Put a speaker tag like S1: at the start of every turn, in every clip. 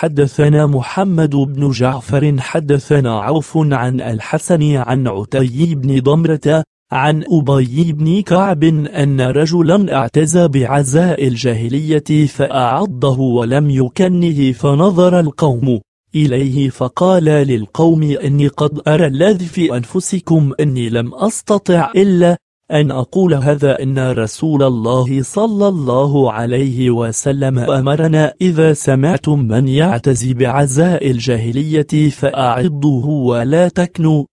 S1: حدثنا محمد بن جعفر حدثنا عوف عن الحسن عن عتي بن ضمرة عن أبي بن كعب أن رجلا اعتزى بعزاء الجاهلية فأعضه ولم يكنه فنظر القوم إليه فقال للقوم أني قد أرى الذي في أنفسكم أني لم أستطع إلا أن أقول هذا إن رسول الله صلى الله عليه وسلم أمرنا إذا سمعتم من يعتزي بعزاء الجاهلية فأعضوه ولا تكنوا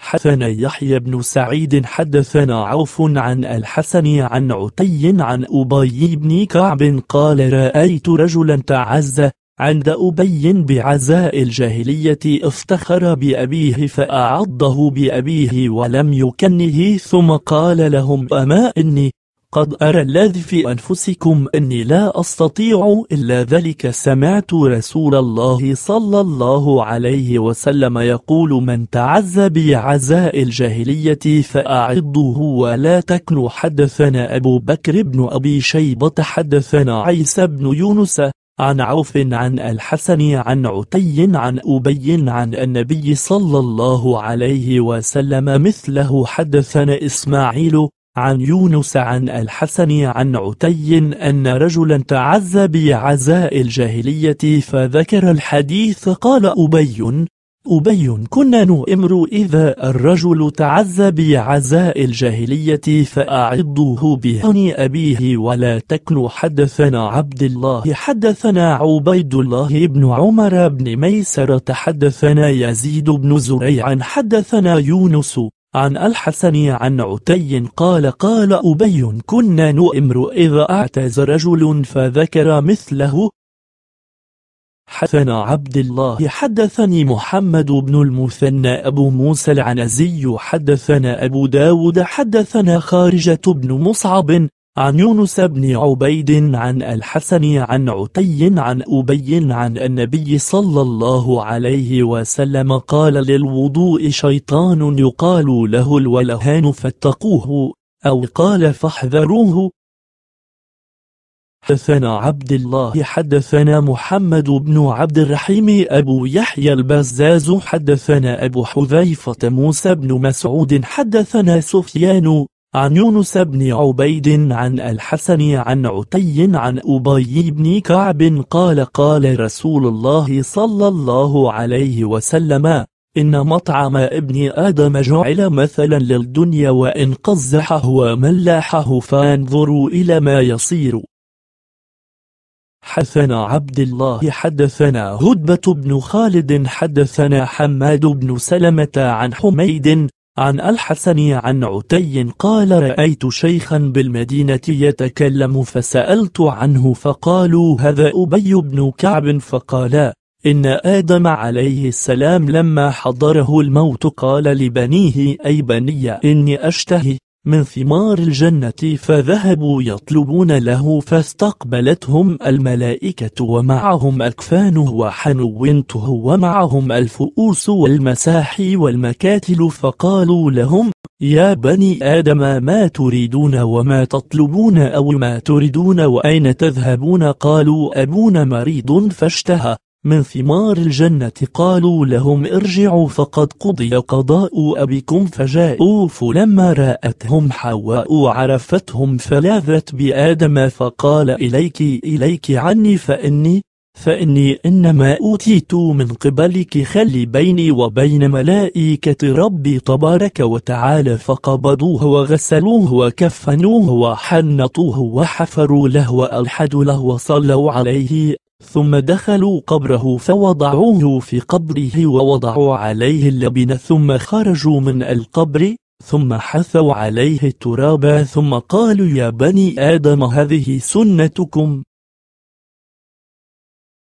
S1: حدثنا يحيى بن سعيد حدثنا عوف عن الحسن عن عتي عن أبي بن كعب قال رأيت رجلا تعزى عند أبي بعزاء الجاهلية افتخر بأبيه فأعضه بأبيه ولم يكنه ثم قال لهم أما إني قد أرى الذي في أنفسكم أني لا أستطيع إلا ذلك سمعت رسول الله صلى الله عليه وسلم يقول من تعز بعزاء الجاهلية فأعضه ولا تكن حدثنا أبو بكر بن أبي شيبة حدثنا عيسى بن يونس عن عوف عن الحسن عن عتي عن أبي عن النبي صلى الله عليه وسلم مثله حدثنا إسماعيل عن يونس عن الحسن عن عتي أن رجلا تعز بعزاء الجاهلية فذكر الحديث قال أبي أبي كنا نؤمر إذا الرجل تعزى بعزاء الجاهلية فأعضه بهن أبيه ولا تكن حدثنا عبد الله حدثنا عبيد الله بن عمر بن ميسرة حدثنا يزيد بن زريع حدثنا يونس عن الحسن عن عتي قال قال أبي كنا نؤمر إذا أعتز رجل فذكر مثله حدثنا عبد الله حدثني محمد بن المثنى أبو موسى العنزي حدثنا أبو داود حدثنا خارجة بن مصعب عن يونس بن عبيد عن الحسن عن عتي عن أبي عن النبي صلى الله عليه وسلم قال للوضوء شيطان يقال له الولهان فاتقوه أو قال فاحذروه حدثنا عبد الله حدثنا محمد بن عبد الرحيم أبو يحيى البزاز حدثنا أبو حذيفة موسى بن مسعود حدثنا سفيان عن يونس بن عبيد عن الحسن عن عتي عن أبي بن كعب قال قال رسول الله صلى الله عليه وسلم إن مطعم ابن آدم جعل مثلا للدنيا وإن قزحه وملاحه فانظروا إلى ما يصير حدثنا عبد الله حدثنا هدبة بن خالد حدثنا حماد بن سلمة عن حميد عن الحسن عن عتي قال رأيت شيخا بالمدينة يتكلم فسألت عنه فقالوا هذا أبي بن كعب فقال إن آدم عليه السلام لما حضره الموت قال لبنيه أي بني إني أشتهي من ثمار الجنة فذهبوا يطلبون له فاستقبلتهم الملائكة ومعهم أكفانه وحنونته ومعهم الفؤوس والمساحي والمكاتل فقالوا لهم يا بني آدم ما تريدون وما تطلبون أو ما تريدون وأين تذهبون قالوا أبونا مريض فاشتهى من ثمار الجنة قالوا لهم ارجعوا فقد قضي قضاء أبيكم فجاءوا فلما رأتهم حواء عرفتهم فلاذت بآدم فقال إليك إليك عني فإني فإني إنما أوتيت من قبلك خلي بيني وبين ملائكة ربي تبارك وتعالى فقبضوه وغسلوه وكفنوه وحنطوه وحفروا له وألحدوا له وصلوا عليه ثم دخلوا قبره فوضعوه في قبره ووضعوا عليه اللبن ثم خرجوا من القبر ثم حثوا عليه التراب ثم قالوا يا بني آدم هذه سنتكم